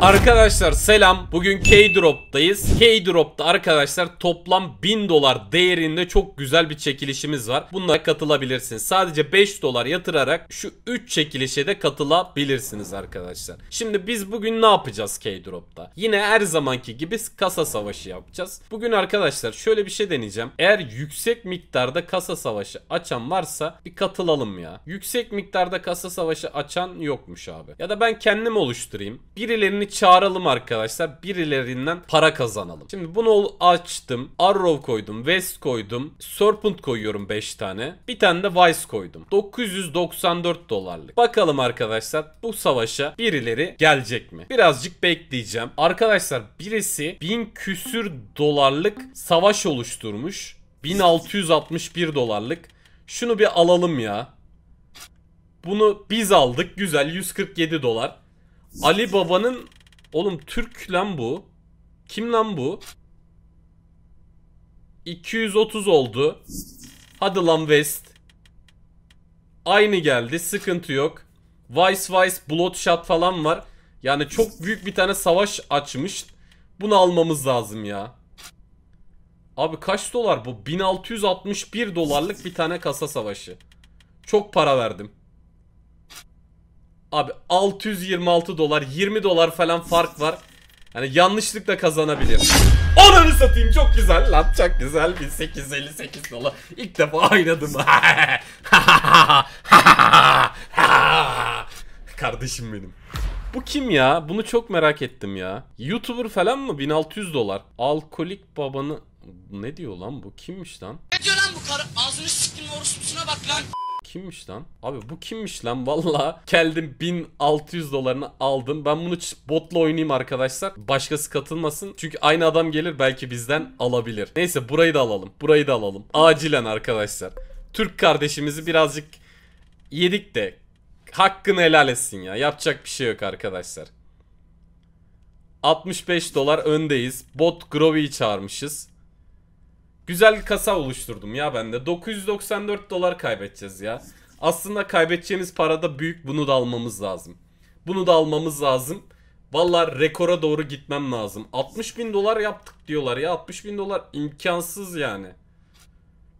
Arkadaşlar selam. Bugün K-Drop'tayız. K-Drop'ta arkadaşlar toplam 1000 dolar değerinde çok güzel bir çekilişimiz var. Bunlara katılabilirsiniz. Sadece 5 dolar yatırarak şu 3 çekilişe de katılabilirsiniz arkadaşlar. Şimdi biz bugün ne yapacağız K-Drop'ta? Yine her zamanki gibi kasa savaşı yapacağız. Bugün arkadaşlar şöyle bir şey deneyeceğim. Eğer yüksek miktarda kasa savaşı açan varsa bir katılalım ya. Yüksek miktarda kasa savaşı açan yokmuş abi. Ya da ben kendim oluşturayım. Birilerini birilerini çağıralım arkadaşlar. Birilerinden para kazanalım. Şimdi bunu açtım. Arrow koydum. West koydum. Serpent koyuyorum 5 tane. Bir tane de Vice koydum. 994 dolarlık. Bakalım arkadaşlar bu savaşa birileri gelecek mi? Birazcık bekleyeceğim. Arkadaşlar birisi 1000 küsür dolarlık savaş oluşturmuş. 1661 dolarlık. Şunu bir alalım ya. Bunu biz aldık. Güzel 147 dolar. Ali Baba'nın Oğlum Türk lan bu. Kim lan bu? 230 oldu. Hadi lan West. Aynı geldi. Sıkıntı yok. Vice Vice Bloodshot falan var. Yani çok büyük bir tane savaş açmış. Bunu almamız lazım ya. Abi kaç dolar bu? 1661 dolarlık bir tane kasa savaşı. Çok para verdim. Abi 626 dolar 20 dolar falan fark var. Yani yanlışlıkla kazanabilir. Onları satayım çok güzel lan çok güzel 1858 dolar. İlk defa oynadım. Kardeşim benim. Bu kim ya? Bunu çok merak ettim ya. Youtuber falan mı? 1600 dolar. Alkolik babanı... Ne diyor lan bu? Kimmiş lan? Ne diyor lan bu karı? Ağzını siktim oroslusuna bak lan kimmiş lan? Abi bu kimmiş lan? Valla geldim 1600 dolarını aldım. Ben bunu botla oynayayım arkadaşlar. Başkası katılmasın. Çünkü aynı adam gelir belki bizden alabilir. Neyse burayı da alalım. Burayı da alalım. Acilen arkadaşlar. Türk kardeşimizi birazcık yedik de hakkını helal etsin ya. Yapacak bir şey yok arkadaşlar. 65 dolar öndeyiz. Bot Grovy'yi çağırmışız. Güzel kasa oluşturdum ya ben de. 994 dolar kaybedeceğiz ya. Aslında kaybedeceğimiz parada büyük bunu da almamız lazım. Bunu da almamız lazım. Valla rekora doğru gitmem lazım. 60 bin dolar yaptık diyorlar ya. 60 bin dolar imkansız yani.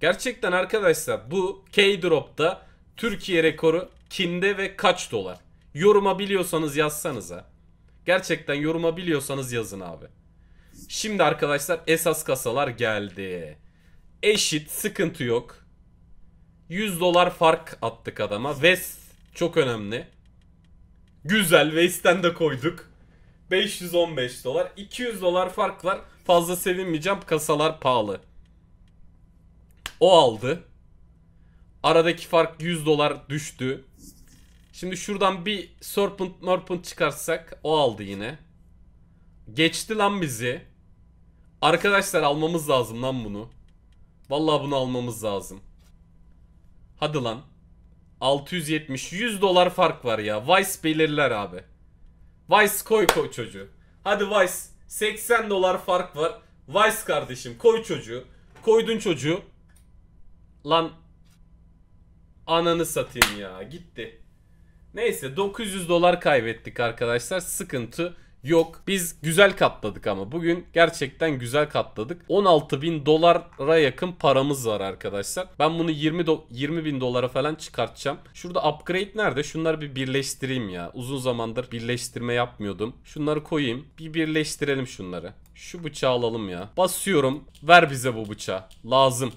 Gerçekten arkadaşlar bu K-Drop'ta Türkiye rekoru kimde ve kaç dolar? Yoruma biliyorsanız yazsanıza. Gerçekten yoruma biliyorsanız yazın abi. Şimdi arkadaşlar esas kasalar geldi. Eşit sıkıntı yok. 100 dolar fark attık adama. Vest çok önemli. Güzel West'ten de koyduk. 515 dolar. 200 dolar fark var. Fazla sevinmeyeceğim. Kasalar pahalı. O aldı. Aradaki fark 100 dolar düştü. Şimdi şuradan bir Serpent Merpent çıkarsak o aldı yine. Geçti lan bizi. Arkadaşlar almamız lazım lan bunu. Vallahi bunu almamız lazım. Hadi lan. 670 100 dolar fark var ya. Vice belirler abi. Vice koy koy çocuğu. Hadi Vice 80 dolar fark var. Vice kardeşim koy çocuğu. Koydun çocuğu. Lan ananı satayım ya. Gitti. Neyse 900 dolar kaybettik arkadaşlar. Sıkıntı yok. Biz güzel katladık ama bugün gerçekten güzel katladık. 16 bin dolara yakın paramız var arkadaşlar. Ben bunu 20, do 20 bin dolara falan çıkartacağım. Şurada upgrade nerede? Şunları bir birleştireyim ya. Uzun zamandır birleştirme yapmıyordum. Şunları koyayım. Bir birleştirelim şunları. Şu bıçağı alalım ya. Basıyorum. Ver bize bu bıçağı. Lazım.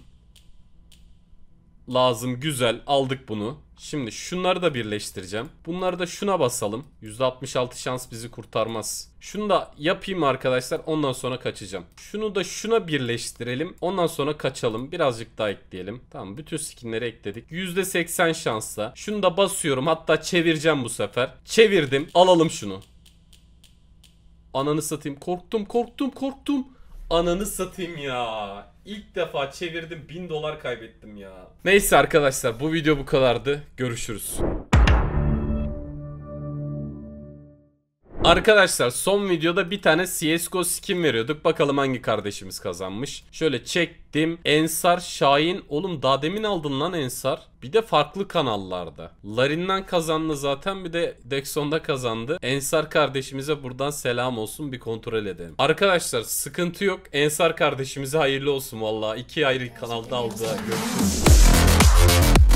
Lazım. Güzel. Aldık bunu. Şimdi şunları da birleştireceğim. Bunları da şuna basalım. %66 şans bizi kurtarmaz. Şunu da yapayım arkadaşlar. Ondan sonra kaçacağım. Şunu da şuna birleştirelim. Ondan sonra kaçalım. Birazcık daha ekleyelim. Tamam bütün skinleri ekledik. %80 şansla. Şunu da basıyorum. Hatta çevireceğim bu sefer. Çevirdim. Alalım şunu. Ananı satayım. Korktum korktum korktum. Ananı satayım ya. İlk defa çevirdim 1000 dolar kaybettim ya. Neyse arkadaşlar bu video bu kadardı. Görüşürüz. Arkadaşlar son videoda bir tane CSGO skin veriyorduk. Bakalım hangi kardeşimiz kazanmış. Şöyle çektim. Ensar, Şahin. Oğlum daha demin aldın lan Ensar. Bir de farklı kanallarda. Larin'den kazandı zaten bir de Dexon'da kazandı. Ensar kardeşimize buradan selam olsun bir kontrol edelim. Arkadaşlar sıkıntı yok. Ensar kardeşimize hayırlı olsun valla. İki ayrı kanalda aldı. Görüşürüz.